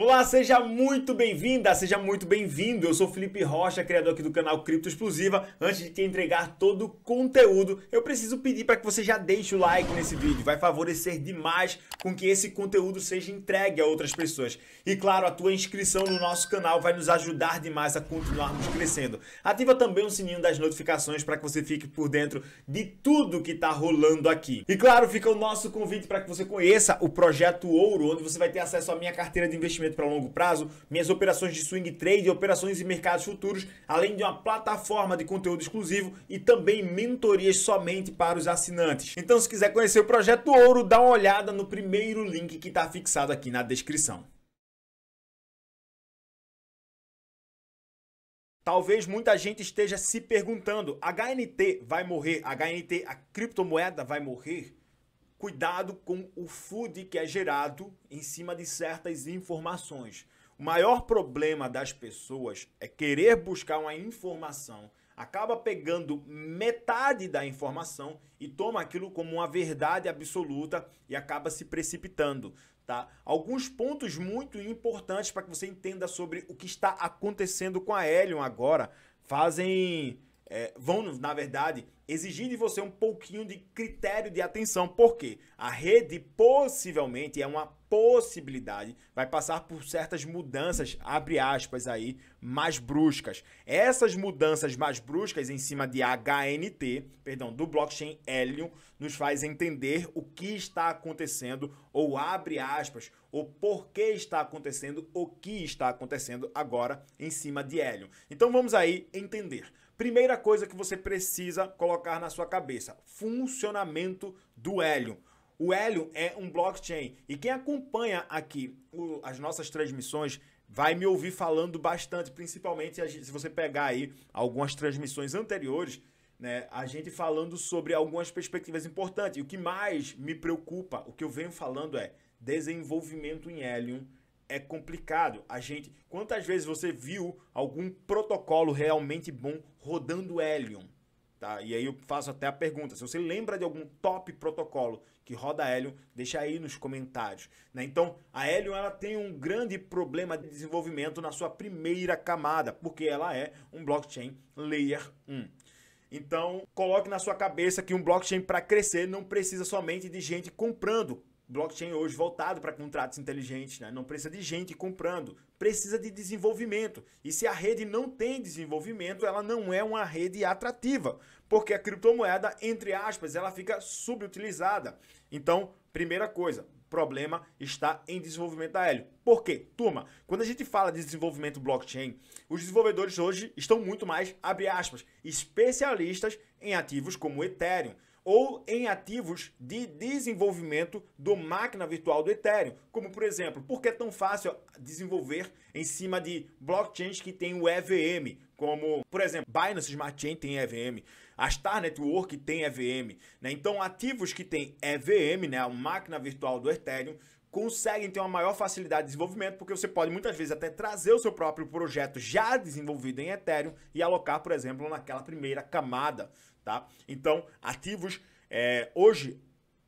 Olá, seja muito bem-vinda, seja muito bem-vindo. Eu sou Felipe Rocha, criador aqui do canal Cripto Explosiva. Antes de te entregar todo o conteúdo, eu preciso pedir para que você já deixe o like nesse vídeo. Vai favorecer demais com que esse conteúdo seja entregue a outras pessoas. E claro, a tua inscrição no nosso canal vai nos ajudar demais a continuarmos crescendo. Ativa também o sininho das notificações para que você fique por dentro de tudo que está rolando aqui. E claro, fica o nosso convite para que você conheça o projeto Ouro, onde você vai ter acesso à minha carteira de investimento investimento para longo prazo, minhas operações de swing trade, operações em mercados futuros, além de uma plataforma de conteúdo exclusivo e também mentorias somente para os assinantes. Então, se quiser conhecer o projeto Ouro, dá uma olhada no primeiro link que está fixado aqui na descrição. Talvez muita gente esteja se perguntando: HNT vai morrer? HNT, a criptomoeda, vai morrer? cuidado com o food que é gerado em cima de certas informações. O maior problema das pessoas é querer buscar uma informação, acaba pegando metade da informação e toma aquilo como uma verdade absoluta e acaba se precipitando. Tá? Alguns pontos muito importantes para que você entenda sobre o que está acontecendo com a Helion agora fazem é, vão, na verdade, exigir de você um pouquinho de critério de atenção, porque a rede possivelmente é uma possibilidade, vai passar por certas mudanças, abre aspas aí, mais bruscas. Essas mudanças mais bruscas em cima de HNT, perdão, do blockchain Helium, nos faz entender o que está acontecendo, ou abre aspas, o porquê está acontecendo, o que está acontecendo agora em cima de Helium. Então vamos aí entender. Primeira coisa que você precisa colocar na sua cabeça: funcionamento do Helium. O Helium é um blockchain e quem acompanha aqui o, as nossas transmissões vai me ouvir falando bastante, principalmente se você pegar aí algumas transmissões anteriores, né, a gente falando sobre algumas perspectivas importantes. E o que mais me preocupa, o que eu venho falando é desenvolvimento em Helium é complicado. A gente, quantas vezes você viu algum protocolo realmente bom rodando Helium? Tá? E aí eu faço até a pergunta, se você lembra de algum top protocolo que roda Helium, deixa aí nos comentários. Né? Então, a Helium ela tem um grande problema de desenvolvimento na sua primeira camada, porque ela é um blockchain Layer 1. Então, coloque na sua cabeça que um blockchain para crescer não precisa somente de gente comprando blockchain hoje voltado para contratos inteligentes, né? não precisa de gente comprando, precisa de desenvolvimento. E se a rede não tem desenvolvimento, ela não é uma rede atrativa, porque a criptomoeda, entre aspas, ela fica subutilizada. Então, primeira coisa, problema está em desenvolvimento da Helio. Por quê? Turma, quando a gente fala de desenvolvimento blockchain, os desenvolvedores hoje estão muito mais, abre aspas, especialistas em ativos como Ethereum, ou em ativos de desenvolvimento do máquina virtual do Ethereum, como por exemplo, por que é tão fácil desenvolver em cima de blockchains que tem o EVM, como por exemplo, Binance Smart Chain tem EVM, a Star Network tem EVM, né? Então, ativos que tem EVM, né, a máquina virtual do Ethereum, conseguem ter uma maior facilidade de desenvolvimento, porque você pode muitas vezes até trazer o seu próprio projeto já desenvolvido em Ethereum e alocar, por exemplo, naquela primeira camada tá? Então, ativos é, hoje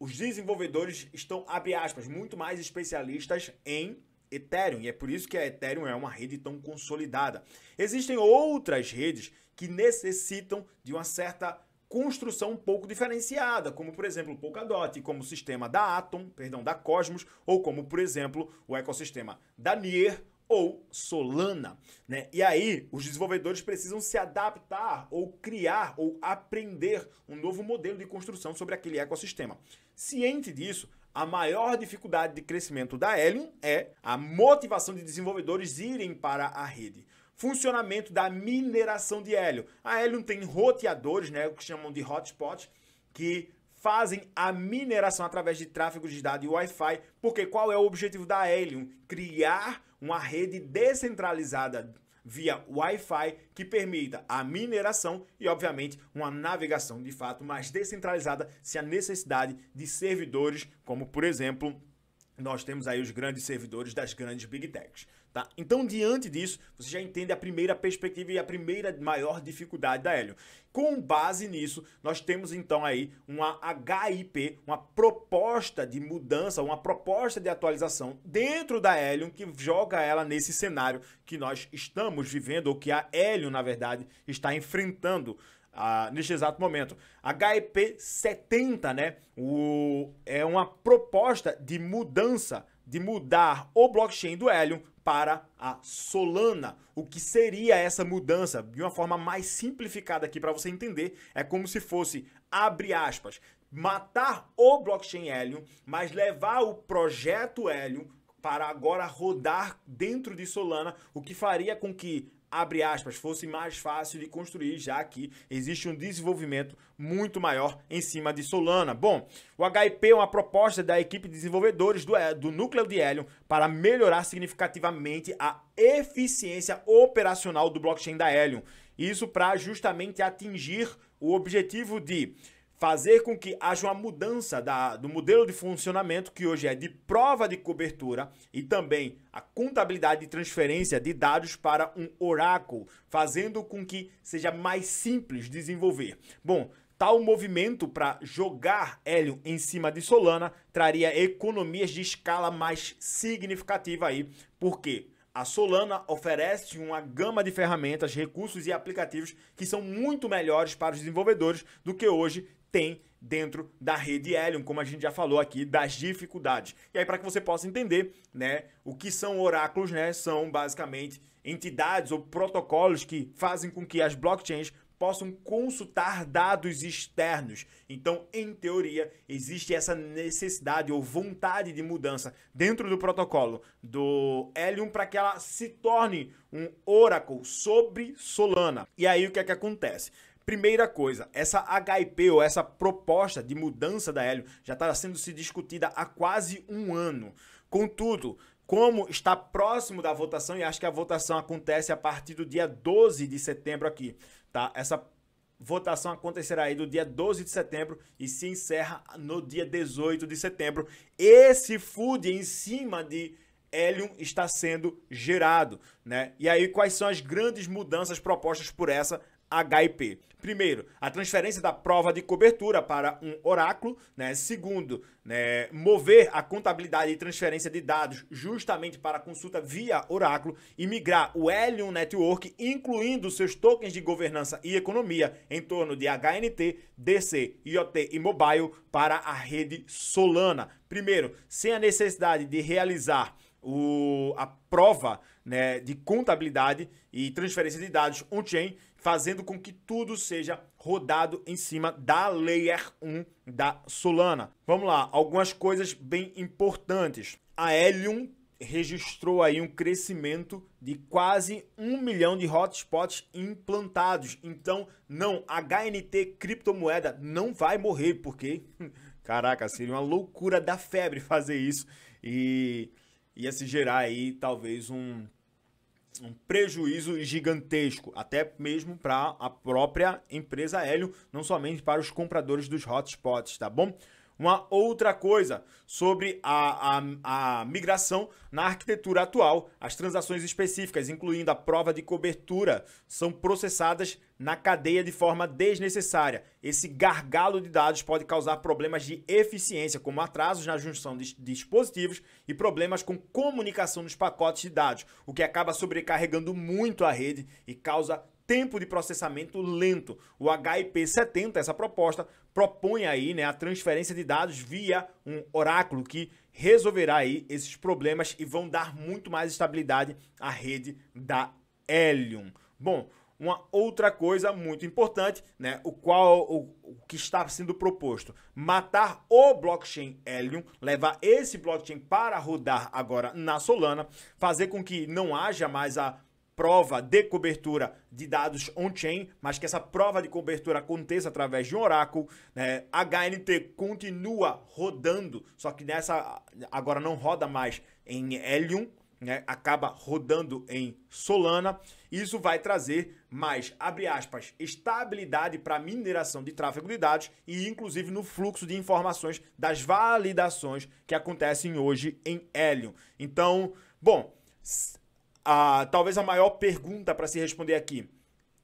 os desenvolvedores estão abre aspas muito mais especialistas em Ethereum, e é por isso que a Ethereum é uma rede tão consolidada. Existem outras redes que necessitam de uma certa construção um pouco diferenciada, como por exemplo o Polkadot, como o sistema da Atom, perdão, da Cosmos, ou como por exemplo o ecossistema da Nier ou Solana, né? E aí, os desenvolvedores precisam se adaptar ou criar ou aprender um novo modelo de construção sobre aquele ecossistema. Ciente disso, a maior dificuldade de crescimento da Helium é a motivação de desenvolvedores irem para a rede funcionamento da mineração de hélio. A Helium tem roteadores, né, o que chamam de hotspots, que fazem a mineração através de tráfego de dados e Wi-Fi, porque qual é o objetivo da Helium? Criar uma rede descentralizada via Wi-Fi que permita a mineração e, obviamente, uma navegação de fato mais descentralizada se a necessidade de servidores, como por exemplo, nós temos aí os grandes servidores das grandes big techs. Tá? Então, diante disso, você já entende a primeira perspectiva e a primeira maior dificuldade da Hélio. Com base nisso, nós temos então aí uma HIP, uma proposta de mudança, uma proposta de atualização dentro da Helion que joga ela nesse cenário que nós estamos vivendo, ou que a Helion na verdade, está enfrentando. Ah, neste exato momento. HIP 70, né? O, é uma proposta de mudança de mudar o blockchain do Helium para a Solana. O que seria essa mudança? De uma forma mais simplificada aqui para você entender, é como se fosse abre aspas, matar o blockchain Helium, mas levar o projeto Helium para agora rodar dentro de Solana, o que faria com que abre aspas, fosse mais fácil de construir, já que existe um desenvolvimento muito maior em cima de Solana. Bom, o HIP é uma proposta da equipe de desenvolvedores do, eh, do núcleo de Helion para melhorar significativamente a eficiência operacional do blockchain da Helion. Isso para justamente atingir o objetivo de fazer com que haja uma mudança da, do modelo de funcionamento, que hoje é de prova de cobertura, e também a contabilidade de transferência de dados para um oráculo, fazendo com que seja mais simples desenvolver. Bom, tal movimento para jogar Hélio em cima de Solana traria economias de escala mais significativa aí, porque a Solana oferece uma gama de ferramentas, recursos e aplicativos que são muito melhores para os desenvolvedores do que hoje tem dentro da rede Helium, como a gente já falou aqui, das dificuldades. E aí, para que você possa entender, né, o que são oráculos, né, são basicamente entidades ou protocolos que fazem com que as blockchains possam consultar dados externos. Então, em teoria, existe essa necessidade ou vontade de mudança dentro do protocolo do Helium para que ela se torne um Oracle sobre Solana. E aí o que é que acontece? Primeira coisa, essa HIP ou essa proposta de mudança da Helium já está sendo se discutida há quase um ano. Contudo, como está próximo da votação, e acho que a votação acontece a partir do dia 12 de setembro aqui, tá? Essa votação acontecerá aí do dia 12 de setembro e se encerra no dia 18 de setembro. Esse food em cima de Helium está sendo gerado, né? E aí quais são as grandes mudanças propostas por essa HIP. Primeiro, a transferência da prova de cobertura para um oráculo. Né? Segundo, né, mover a contabilidade e transferência de dados justamente para consulta via oráculo e migrar o L1 Network, incluindo seus tokens de governança e economia em torno de HNT, DC, IoT e Mobile, para a rede Solana. Primeiro, sem a necessidade de realizar o, a prova né, de contabilidade e transferência de dados on-chain fazendo com que tudo seja rodado em cima da Layer 1 da Solana. Vamos lá, algumas coisas bem importantes. A Helium registrou aí um crescimento de quase um milhão de hotspots implantados. Então, não, a HNT criptomoeda não vai morrer, porque, caraca, seria uma loucura da febre fazer isso e ia se assim gerar aí talvez um um prejuízo gigantesco, até mesmo para a própria empresa Hélio, não somente para os compradores dos hotspots, tá bom? Uma outra coisa sobre a, a, a, migração na arquitetura atual, as transações específicas, incluindo a prova de cobertura, são processadas na cadeia de forma desnecessária. Esse gargalo de dados pode causar problemas de eficiência, como atrasos na junção de dispositivos e problemas com comunicação nos pacotes de dados, o que acaba sobrecarregando muito a rede e causa tempo de processamento lento. O HIP70, essa proposta, propõe aí né, a transferência de dados via um oráculo que resolverá aí esses problemas e vão dar muito mais estabilidade à rede da Helium. Bom, uma outra coisa muito importante, né, o qual o, o, que está sendo proposto, matar o blockchain Helium, levar esse blockchain para rodar agora na Solana, fazer com que não haja mais a prova de cobertura de dados on-chain, mas que essa prova de cobertura aconteça através de um oráculo. Né? HNT continua rodando, só que nessa agora não roda mais em Helium, né? acaba rodando em Solana. Isso vai trazer mais, abre aspas, estabilidade para mineração de tráfego de dados e inclusive no fluxo de informações das validações que acontecem hoje em Helium. Então, bom, a, talvez a maior pergunta para se responder aqui.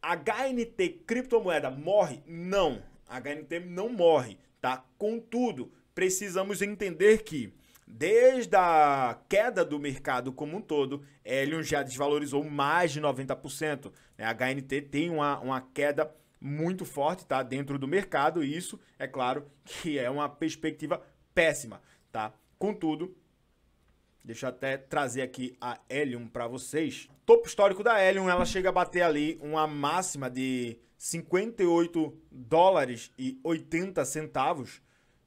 HNT criptomoeda morre? Não, HNT não morre, tá? Contudo, precisamos entender que desde a queda do mercado como um todo, Helium já desvalorizou mais de 90%. Né? A HNT tem uma, uma queda muito forte, tá? Dentro do mercado, e isso, é claro, que é uma perspectiva péssima, tá? Contudo, Deixa eu até trazer aqui a Helium para vocês. Topo histórico da Helium, ela chega a bater ali uma máxima de 58 dólares e 80 centavos.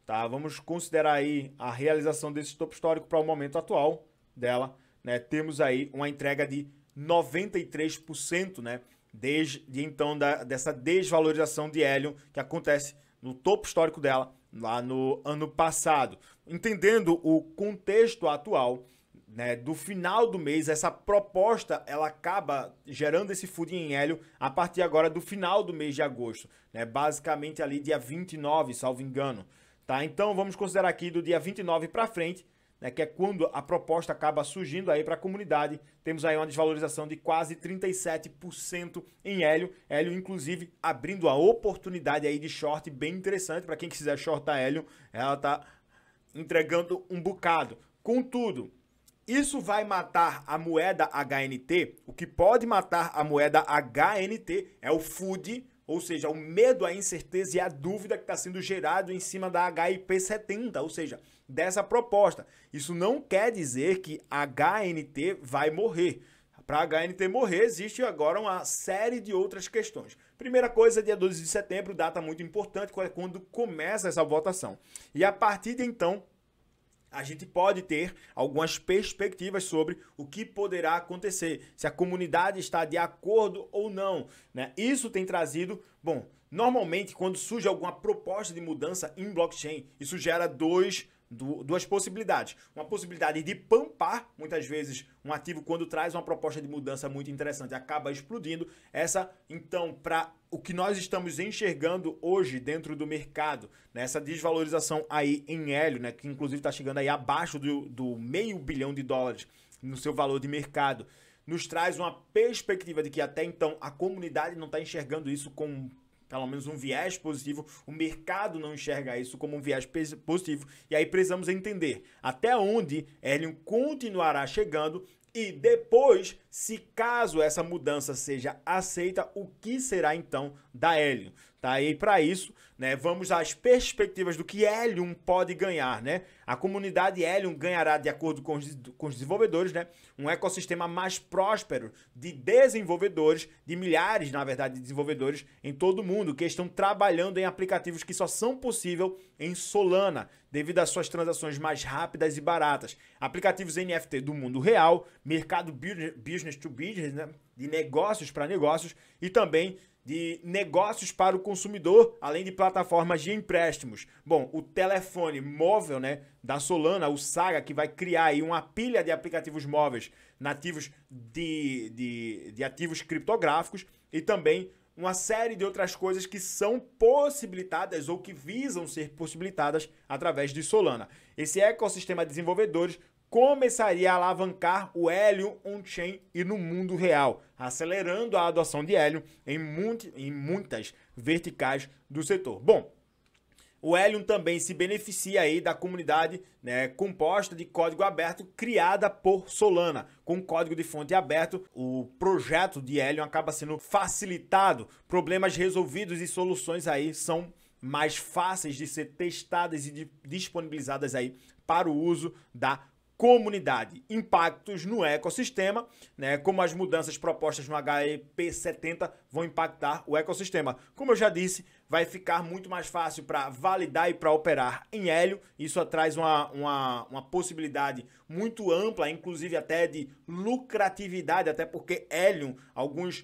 Tá? Vamos considerar aí a realização desse topo histórico para o momento atual dela. Né? Temos aí uma entrega de 93%, né? Desde então da, dessa desvalorização de Helium que acontece no topo histórico dela lá no ano passado. Entendendo o contexto atual, né, do final do mês, essa proposta ela acaba gerando esse furo em hélio a partir agora do final do mês de agosto, né, basicamente ali dia 29, salvo engano. Tá? Então vamos considerar aqui do dia 29 para frente, né, que é quando a proposta acaba surgindo aí para a comunidade. Temos aí uma desvalorização de quase 37% em Hélio. Hélio, inclusive, abrindo a oportunidade aí de short bem interessante para quem quiser shortar Hélio. Ela está entregando um bocado. Contudo, isso vai matar a moeda HNT? O que pode matar a moeda HNT é o FUD, ou seja, o medo, a incerteza e a dúvida que está sendo gerado em cima da HIP70, ou seja, dessa proposta. Isso não quer dizer que a HNT vai morrer. Para a HNT morrer, existe agora uma série de outras questões. Primeira coisa, dia 12 de setembro, data muito importante, é quando começa essa votação. E a partir de então, a gente pode ter algumas perspectivas sobre o que poderá acontecer, se a comunidade está de acordo ou não. Né? Isso tem trazido, bom, normalmente quando surge alguma proposta de mudança em blockchain, isso gera dois duas possibilidades. Uma possibilidade de pampar, muitas vezes, um ativo quando traz uma proposta de mudança muito interessante, acaba explodindo. Essa, então, para o que nós estamos enxergando hoje dentro do mercado, nessa né? desvalorização aí em hélio, né, que inclusive está chegando aí abaixo do, do meio bilhão de dólares no seu valor de mercado, nos traz uma perspectiva de que até então a comunidade não está enxergando isso com pelo menos um viés positivo, o mercado não enxerga isso como um viés positivo. E aí precisamos entender até onde Helium continuará chegando e depois se caso essa mudança seja aceita, o que será então da Helium? Tá? E para isso, né, vamos às perspectivas do que Helium pode ganhar. Né? A comunidade Helium ganhará, de acordo com os, com os desenvolvedores, né, um ecossistema mais próspero de desenvolvedores, de milhares, na verdade, de desenvolvedores em todo o mundo que estão trabalhando em aplicativos que só são possível em Solana, devido às suas transações mais rápidas e baratas. Aplicativos NFT do mundo real, mercado business business to business, né? de negócios para negócios e também de negócios para o consumidor, além de plataformas de empréstimos. Bom, o telefone móvel, né, da Solana, o Saga, que vai criar aí uma pilha de aplicativos móveis nativos de, de, de ativos criptográficos e também uma série de outras coisas que são possibilitadas ou que visam ser possibilitadas através de Solana. Esse ecossistema de desenvolvedores começaria a alavancar o Hélio on-chain e no mundo real, acelerando a adoção de Hélio em, muito, em muitas verticais do setor. Bom, o Helium também se beneficia aí da comunidade né, composta de código aberto criada por Solana. Com código de fonte aberto, o projeto de Helium acaba sendo facilitado, problemas resolvidos e soluções aí são mais fáceis de ser testadas e de disponibilizadas aí para o uso da comunidade, impactos no ecossistema, né, como as mudanças propostas no HEP70 vão impactar o ecossistema. Como eu já disse, vai ficar muito mais fácil para validar e para operar em Hélio, isso traz uma, uma, uma, possibilidade muito ampla, inclusive até de lucratividade, até porque Hélio, alguns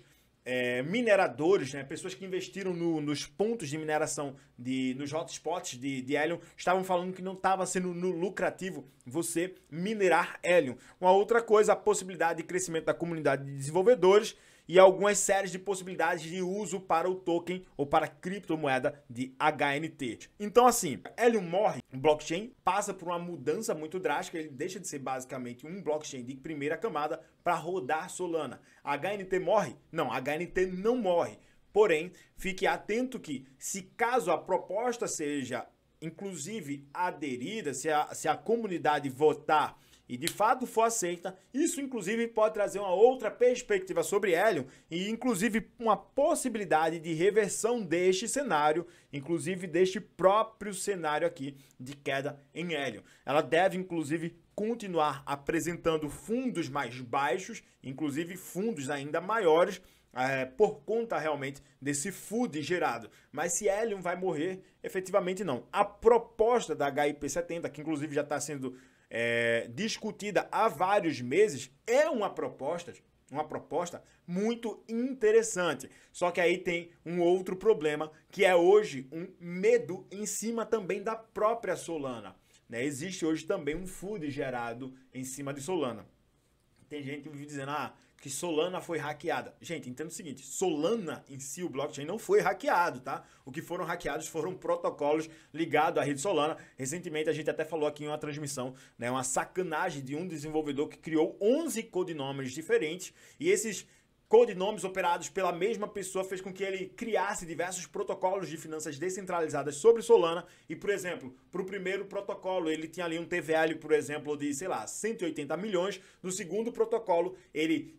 é, mineradores, né, pessoas que investiram no, nos pontos de mineração, de, nos hotspots de, de Helium, estavam falando que não estava sendo lucrativo você minerar Helium. Uma outra coisa, a possibilidade de crescimento da comunidade de desenvolvedores e algumas séries de possibilidades de uso para o token ou para a criptomoeda de HNT. Então, assim, Helium morre, blockchain passa por uma mudança muito drástica, ele deixa de ser basicamente um blockchain de primeira camada para rodar Solana. HNT morre? Não, HNT não morre. Porém, fique atento que, se caso a proposta seja inclusive aderida, se a, se a comunidade votar e de fato for aceita, isso inclusive pode trazer uma outra perspectiva sobre Hélio e inclusive uma possibilidade de reversão deste cenário, inclusive deste próprio cenário aqui de queda em Hélio. Ela deve inclusive continuar apresentando fundos mais baixos, inclusive fundos ainda maiores é, por conta realmente desse food gerado. Mas se Helium vai morrer, efetivamente não. A proposta da HIP70, que inclusive já está sendo é, discutida há vários meses, é uma proposta uma proposta muito interessante. Só que aí tem um outro problema, que é hoje um medo em cima também da própria Solana. Né? Existe hoje também um food gerado em cima de Solana. Tem gente dizendo, ah, que Solana foi hackeada. Gente, entenda o seguinte: Solana em si, o blockchain, não foi hackeado, tá? O que foram hackeados foram protocolos ligados à rede Solana. Recentemente, a gente até falou aqui em uma transmissão, né? Uma sacanagem de um desenvolvedor que criou 11 codinomes diferentes e esses codinomes operados pela mesma pessoa fez com que ele criasse diversos protocolos de finanças descentralizadas sobre Solana e, por exemplo, para o primeiro protocolo ele tinha ali um TVL, por exemplo, de, sei lá, 180 milhões, no segundo protocolo ele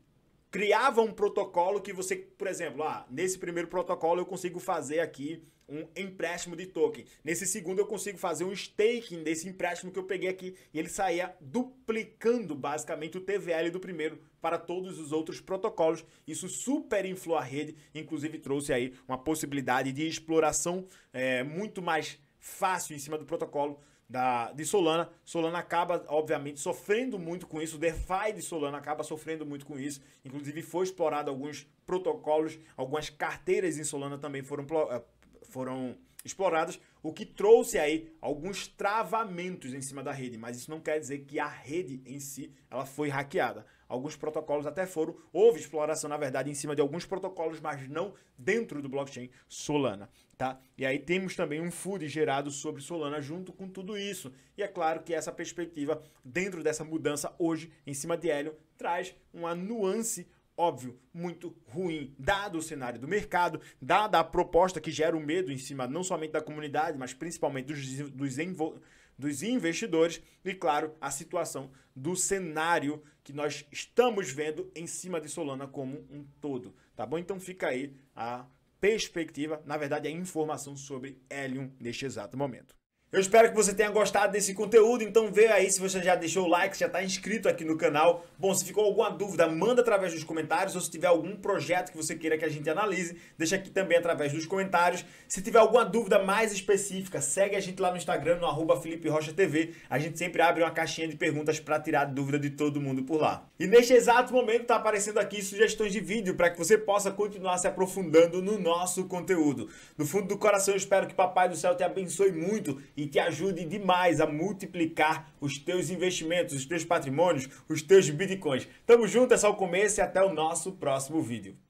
criava um protocolo que você, por exemplo, ah, nesse primeiro protocolo eu consigo fazer aqui um empréstimo de token. Nesse segundo eu consigo fazer um staking desse empréstimo que eu peguei aqui e ele saía duplicando basicamente o TVL do primeiro para todos os outros protocolos. Isso super inflou a rede, inclusive trouxe aí uma possibilidade de exploração é, muito mais fácil em cima do protocolo da, de Solana. Solana acaba, obviamente, sofrendo muito com isso. O DeFi de Solana acaba sofrendo muito com isso. Inclusive, foi explorado alguns protocolos, algumas carteiras em Solana também foram, eh, foram exploradas, o que trouxe aí alguns travamentos em cima da rede, mas isso não quer dizer que a rede em si ela foi hackeada. Alguns protocolos até foram, houve exploração na verdade em cima de alguns protocolos, mas não dentro do blockchain Solana. Tá? E aí temos também um FUD gerado sobre Solana junto com tudo isso. E é claro que essa perspectiva, dentro dessa mudança hoje em cima de Helium, traz uma nuance óbvio, muito ruim, dado o cenário do mercado, dada a proposta que gera o medo em cima não somente da comunidade, mas principalmente dos, dos, dos investidores e, claro, a situação do cenário que nós estamos vendo em cima de Solana como um todo, tá bom? Então fica aí a perspectiva, na verdade, é informação sobre Helium neste exato momento. Eu espero que você tenha gostado desse conteúdo, então vê aí se você já deixou o like, se já está inscrito aqui no canal. Bom, se ficou alguma dúvida, manda através dos comentários, ou se tiver algum projeto que você queira que a gente analise, deixa aqui também através dos comentários. Se tiver alguma dúvida mais específica, segue a gente lá no Instagram, no arroba Felipe Rocha TV. A gente sempre abre uma caixinha de perguntas para tirar dúvida de todo mundo por lá. E neste exato momento está aparecendo aqui sugestões de vídeo para que você possa continuar se aprofundando no nosso conteúdo. Do fundo do coração, eu espero que Papai do Céu te abençoe muito e te ajude demais a multiplicar os teus investimentos, os teus patrimônios, os teus bitcoins. Tamo junto, é só o começo e até o nosso próximo vídeo.